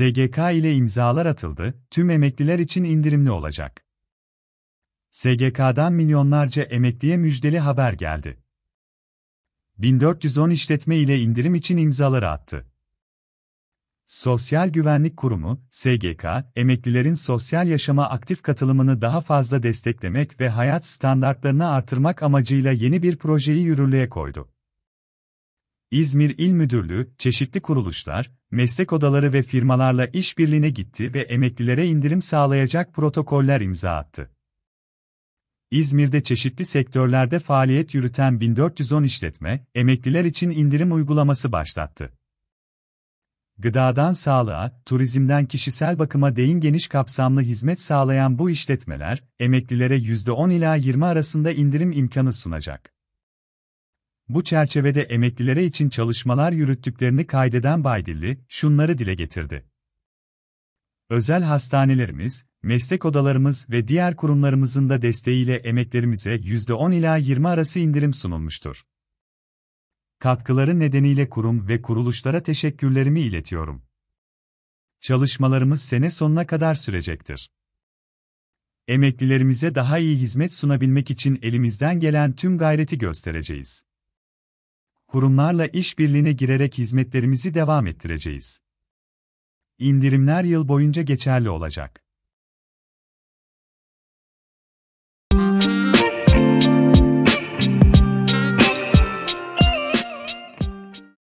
SGK ile imzalar atıldı, tüm emekliler için indirimli olacak. SGK'dan milyonlarca emekliye müjdeli haber geldi. 1410 işletme ile indirim için imzaları attı. Sosyal Güvenlik Kurumu, SGK, emeklilerin sosyal yaşama aktif katılımını daha fazla desteklemek ve hayat standartlarını artırmak amacıyla yeni bir projeyi yürürlüğe koydu. İzmir İl Müdürlüğü, çeşitli kuruluşlar, meslek odaları ve firmalarla işbirliğine gitti ve emeklilere indirim sağlayacak protokoller imza attı. İzmir'de çeşitli sektörlerde faaliyet yürüten 1410 işletme, emekliler için indirim uygulaması başlattı. Gıdadan sağlığa, turizmden kişisel bakıma değin geniş kapsamlı hizmet sağlayan bu işletmeler, emeklilere %10 ila 20 arasında indirim imkanı sunacak. Bu çerçevede emeklilere için çalışmalar yürüttüklerini kaydeden Baydilli, şunları dile getirdi. Özel hastanelerimiz, meslek odalarımız ve diğer kurumlarımızın da desteğiyle emeklerimize %10 ila 20 arası indirim sunulmuştur. Katkıları nedeniyle kurum ve kuruluşlara teşekkürlerimi iletiyorum. Çalışmalarımız sene sonuna kadar sürecektir. Emeklilerimize daha iyi hizmet sunabilmek için elimizden gelen tüm gayreti göstereceğiz kurumlarla işbirliğine girerek hizmetlerimizi devam ettireceğiz. İndirimler yıl boyunca geçerli olacak.